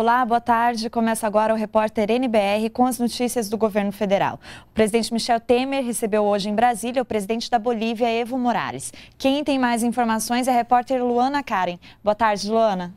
Olá, boa tarde. Começa agora o repórter NBR com as notícias do governo federal. O presidente Michel Temer recebeu hoje em Brasília o presidente da Bolívia, Evo Morales. Quem tem mais informações é a repórter Luana Karen. Boa tarde, Luana.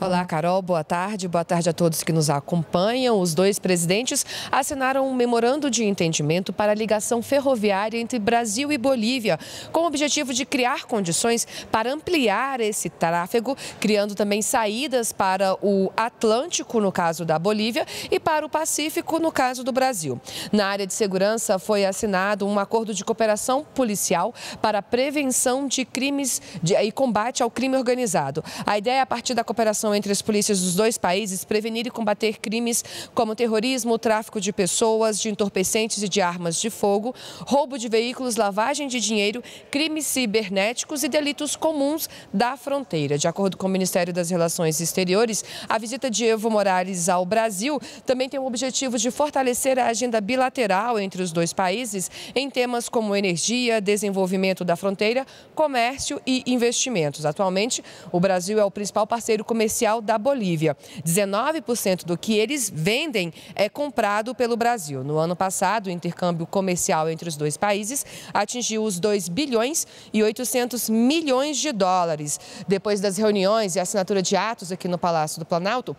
Olá, Carol. Boa tarde. Boa tarde a todos que nos acompanham. Os dois presidentes assinaram um memorando de entendimento para a ligação ferroviária entre Brasil e Bolívia, com o objetivo de criar condições para ampliar esse tráfego, criando também saídas para o Atlântico, no caso da Bolívia, e para o Pacífico, no caso do Brasil. Na área de segurança, foi assinado um acordo de cooperação policial para prevenção de crimes e combate ao crime organizado. A ideia é a partir da cooperação cooperação entre as polícias dos dois países prevenir e combater crimes como terrorismo, tráfico de pessoas, de entorpecentes e de armas de fogo, roubo de veículos, lavagem de dinheiro, crimes cibernéticos e delitos comuns da fronteira. De acordo com o Ministério das Relações Exteriores, a visita de Evo Morales ao Brasil também tem o objetivo de fortalecer a agenda bilateral entre os dois países em temas como energia, desenvolvimento da fronteira, comércio e investimentos. Atualmente, o Brasil é o principal parceiro comercial comercial da Bolívia. 19% do que eles vendem é comprado pelo Brasil. No ano passado, o intercâmbio comercial entre os dois países atingiu os 2 bilhões e 800 milhões de dólares. Depois das reuniões e assinatura de atos aqui no Palácio do Planalto,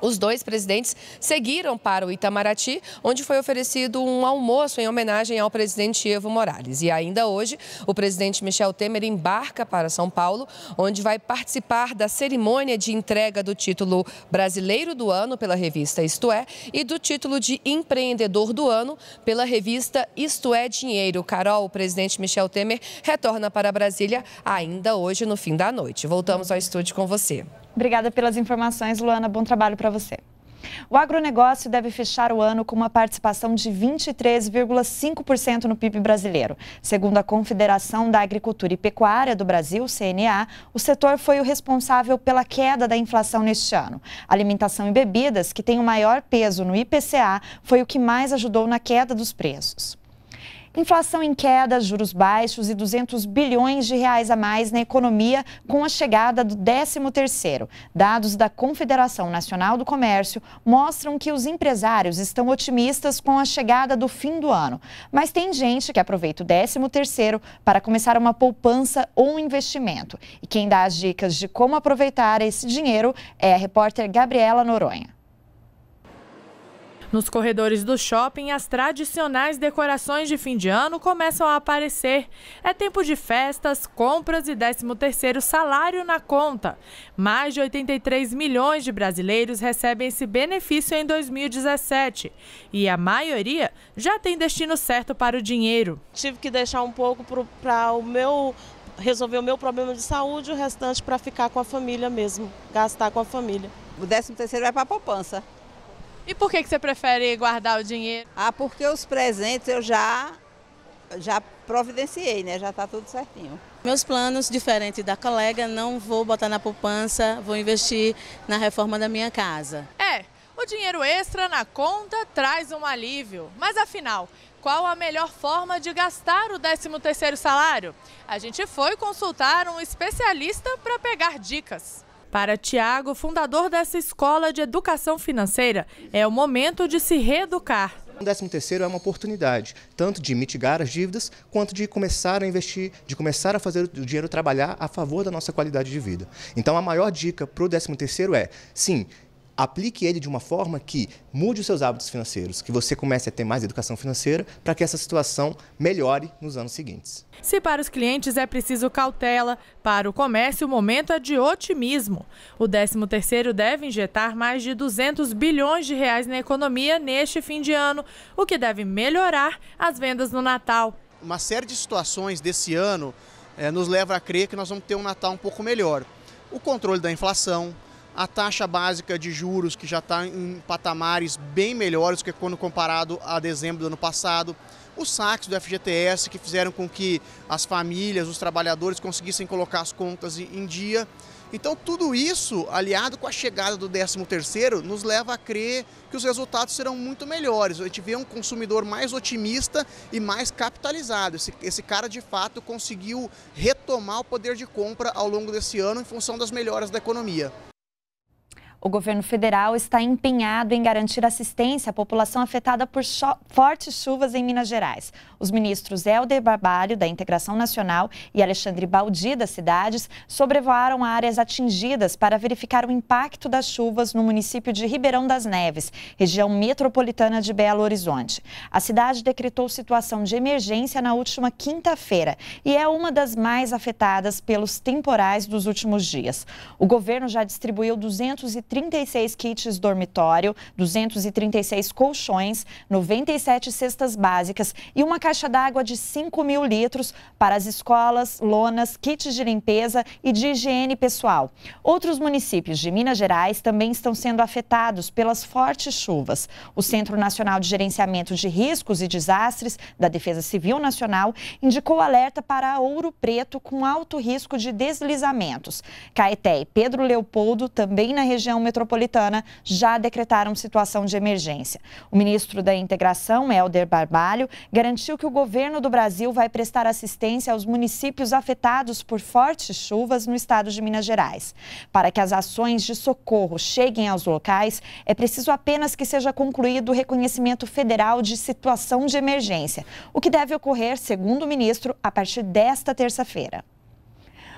os dois presidentes seguiram para o Itamaraty, onde foi oferecido um almoço em homenagem ao presidente Evo Morales. E ainda hoje, o presidente Michel Temer embarca para São Paulo, onde vai participar da cerimônia de entrega do título Brasileiro do Ano pela revista Isto É e do título de Empreendedor do Ano pela revista Isto É Dinheiro. Carol, o presidente Michel Temer retorna para Brasília ainda hoje no fim da noite. Voltamos ao estúdio com você. Obrigada pelas informações, Luana. Bom trabalho para você. O agronegócio deve fechar o ano com uma participação de 23,5% no PIB brasileiro. Segundo a Confederação da Agricultura e Pecuária do Brasil, CNA, o setor foi o responsável pela queda da inflação neste ano. Alimentação e bebidas, que tem o maior peso no IPCA, foi o que mais ajudou na queda dos preços. Inflação em queda, juros baixos e 200 bilhões de reais a mais na economia com a chegada do 13º. Dados da Confederação Nacional do Comércio mostram que os empresários estão otimistas com a chegada do fim do ano, mas tem gente que aproveita o 13º para começar uma poupança ou um investimento. E quem dá as dicas de como aproveitar esse dinheiro é a repórter Gabriela Noronha. Nos corredores do shopping, as tradicionais decorações de fim de ano começam a aparecer. É tempo de festas, compras e 13º salário na conta. Mais de 83 milhões de brasileiros recebem esse benefício em 2017 e a maioria já tem destino certo para o dinheiro. Tive que deixar um pouco para o meu resolver o meu problema de saúde, o restante para ficar com a família mesmo, gastar com a família. O 13 é vai para a poupança. E por que, que você prefere guardar o dinheiro? Ah, porque os presentes eu já, já providenciei, né? Já está tudo certinho. Meus planos, diferente da colega, não vou botar na poupança, vou investir na reforma da minha casa. É, o dinheiro extra na conta traz um alívio. Mas afinal, qual a melhor forma de gastar o 13 salário? A gente foi consultar um especialista para pegar dicas. Para Tiago, fundador dessa escola de educação financeira, é o momento de se reeducar. O 13 terceiro é uma oportunidade, tanto de mitigar as dívidas, quanto de começar a investir, de começar a fazer o dinheiro trabalhar a favor da nossa qualidade de vida. Então a maior dica para o 13 terceiro é, sim, aplique ele de uma forma que mude os seus hábitos financeiros, que você comece a ter mais educação financeira para que essa situação melhore nos anos seguintes. Se para os clientes é preciso cautela, para o comércio o momento é de otimismo. O 13º deve injetar mais de 200 bilhões de reais na economia neste fim de ano, o que deve melhorar as vendas no Natal. Uma série de situações desse ano é, nos leva a crer que nós vamos ter um Natal um pouco melhor. O controle da inflação, a taxa básica de juros, que já está em patamares bem melhores do que quando comparado a dezembro do ano passado, os saques do FGTS, que fizeram com que as famílias, os trabalhadores conseguissem colocar as contas em dia. Então, tudo isso, aliado com a chegada do 13 nos leva a crer que os resultados serão muito melhores. A gente vê um consumidor mais otimista e mais capitalizado. Esse, esse cara, de fato, conseguiu retomar o poder de compra ao longo desse ano em função das melhoras da economia. O governo federal está empenhado em garantir assistência à população afetada por fortes chuvas em Minas Gerais. Os ministros Helder Barbalho, da Integração Nacional, e Alexandre Baldi, das Cidades, sobrevoaram áreas atingidas para verificar o impacto das chuvas no município de Ribeirão das Neves, região metropolitana de Belo Horizonte. A cidade decretou situação de emergência na última quinta-feira e é uma das mais afetadas pelos temporais dos últimos dias. O governo já distribuiu 230 36 kits dormitório, 236 colchões, 97 cestas básicas e uma caixa d'água de 5 mil litros para as escolas, lonas, kits de limpeza e de higiene pessoal. Outros municípios de Minas Gerais também estão sendo afetados pelas fortes chuvas. O Centro Nacional de Gerenciamento de Riscos e Desastres da Defesa Civil Nacional indicou alerta para Ouro Preto com alto risco de deslizamentos. Caeté e Pedro Leopoldo, também na região metropolitana já decretaram situação de emergência. O ministro da Integração, Helder Barbalho, garantiu que o governo do Brasil vai prestar assistência aos municípios afetados por fortes chuvas no estado de Minas Gerais. Para que as ações de socorro cheguem aos locais, é preciso apenas que seja concluído o reconhecimento federal de situação de emergência, o que deve ocorrer, segundo o ministro, a partir desta terça-feira.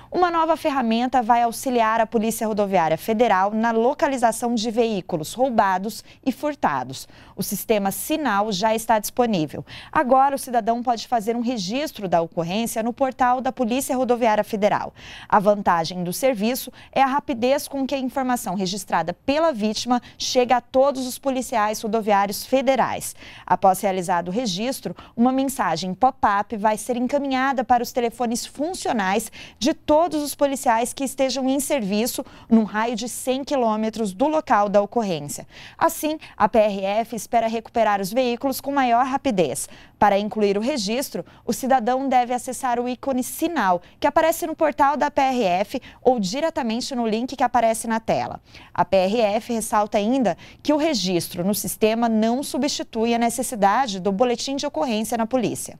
Uma nova ferramenta vai auxiliar a Polícia Rodoviária Federal na localização de veículos roubados e furtados. O sistema Sinal já está disponível. Agora, o cidadão pode fazer um registro da ocorrência no portal da Polícia Rodoviária Federal. A vantagem do serviço é a rapidez com que a informação registrada pela vítima chega a todos os policiais rodoviários federais. Após realizado o registro, uma mensagem pop-up vai ser encaminhada para os telefones funcionais de todos todos os policiais que estejam em serviço num raio de 100 quilômetros do local da ocorrência. Assim, a PRF espera recuperar os veículos com maior rapidez. Para incluir o registro, o cidadão deve acessar o ícone Sinal, que aparece no portal da PRF ou diretamente no link que aparece na tela. A PRF ressalta ainda que o registro no sistema não substitui a necessidade do boletim de ocorrência na polícia.